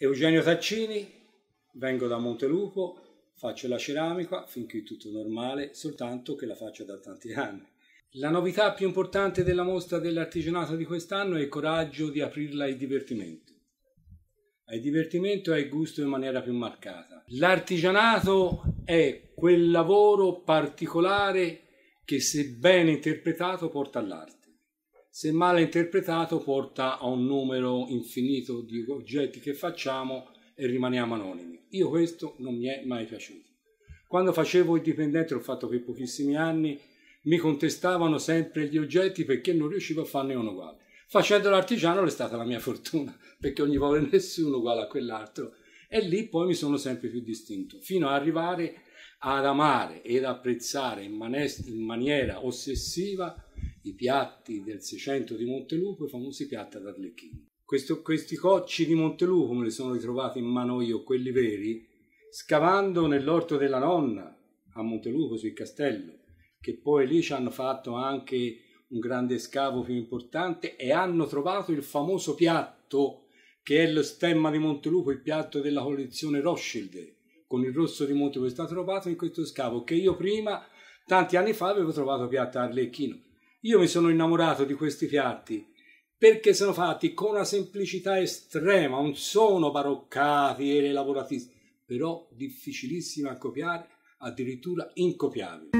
Eugenio Taccini, vengo da Montelupo, faccio la ceramica, finché tutto normale, soltanto che la faccio da tanti anni. La novità più importante della mostra dell'artigianato di quest'anno è il coraggio di aprirla al divertimento. Ai divertimento e al gusto in maniera più marcata. L'artigianato è quel lavoro particolare che se ben interpretato porta all'arte se mal interpretato porta a un numero infinito di oggetti che facciamo e rimaniamo anonimi. Io questo non mi è mai piaciuto. Quando facevo il dipendente, ho fatto per pochissimi anni, mi contestavano sempre gli oggetti perché non riuscivo a farne uno uguale. Facendo l'artigiano è stata la mia fortuna, perché ogni volta nessuno uguale a quell'altro. E lì poi mi sono sempre più distinto, fino ad arrivare ad amare ed apprezzare in, man- in maniera ossessiva i piatti del Seicento di Montelupo, i famosi piatti ad Arlecchino. Questo, questi cocci di Montelupo me li sono ritrovati in mano io, quelli veri, scavando nell'orto della nonna a Montelupo sul castello, che poi lì ci hanno fatto anche un grande scavo più importante e hanno trovato il famoso piatto che è lo stemma di Montelupo, il piatto della collezione Rothschild con il rosso di Montelupo è stato trovato in questo scavo che io prima, tanti anni fa, avevo trovato piatto a Arlecchino io mi sono innamorato di questi piatti perché sono fatti con una semplicità estrema, non sono baroccati e elaborati, però difficilissimi a copiare, addirittura incopiabili.